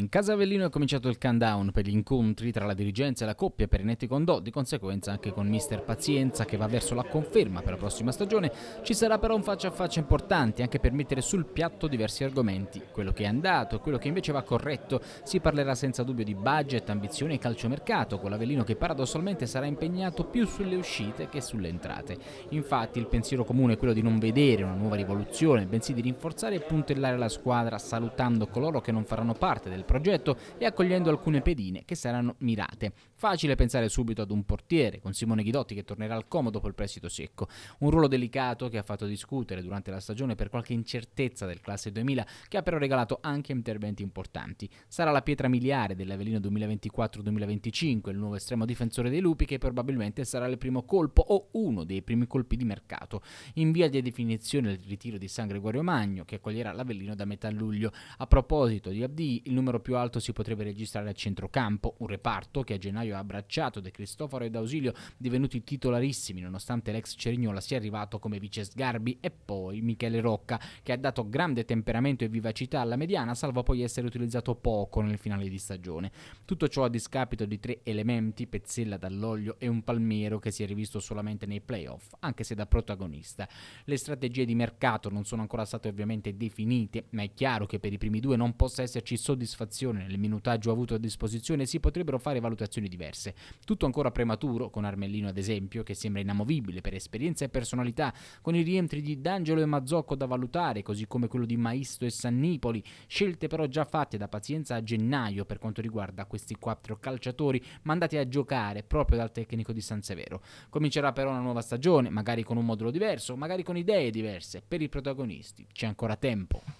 In casa Avellino è cominciato il countdown per gli incontri tra la dirigenza e la coppia per i netti con Do, di conseguenza anche con Mister Pazienza che va verso la conferma per la prossima stagione. Ci sarà però un faccia a faccia importante anche per mettere sul piatto diversi argomenti, quello che è andato e quello che invece va corretto. Si parlerà senza dubbio di budget, ambizione e calciomercato, con l'Avellino che paradossalmente sarà impegnato più sulle uscite che sulle entrate. Infatti il pensiero comune è quello di non vedere una nuova rivoluzione, bensì di rinforzare e puntellare la squadra salutando coloro che non faranno parte del progetto e accogliendo alcune pedine che saranno mirate. Facile pensare subito ad un portiere, con Simone Ghidotti che tornerà al comodo col prestito secco. Un ruolo delicato che ha fatto discutere durante la stagione per qualche incertezza del classe 2000, che ha però regalato anche interventi importanti. Sarà la pietra miliare dell'Avelino 2024-2025, il nuovo estremo difensore dei lupi che probabilmente sarà il primo colpo o uno dei primi colpi di mercato. In via di definizione il ritiro di San Gregorio Magno, che accoglierà l'Avellino da metà luglio. A proposito di Abdi, il numero numero più alto si potrebbe registrare a centrocampo, un reparto che a gennaio ha abbracciato De Cristoforo e D'Ausilio, divenuti titolarissimi nonostante l'ex Cerignola sia arrivato come vice Sgarbi e poi Michele Rocca, che ha dato grande temperamento e vivacità alla mediana, salvo poi essere utilizzato poco nel finale di stagione. Tutto ciò a discapito di tre elementi, Pezzella dall'olio e un Palmiero che si è rivisto solamente nei playoff, anche se da protagonista. Le strategie di mercato non sono ancora state ovviamente definite, ma è chiaro che per i primi due non possa esserci soddisfazione soddisfazione nel minutaggio avuto a disposizione si potrebbero fare valutazioni diverse. Tutto ancora prematuro, con Armellino ad esempio, che sembra inamovibile per esperienza e personalità, con i rientri di D'Angelo e Mazzocco da valutare, così come quello di Maisto e Sannipoli, scelte però già fatte da Pazienza a gennaio per quanto riguarda questi quattro calciatori mandati a giocare proprio dal tecnico di San Severo. Comincerà però una nuova stagione, magari con un modulo diverso, magari con idee diverse. Per i protagonisti c'è ancora tempo.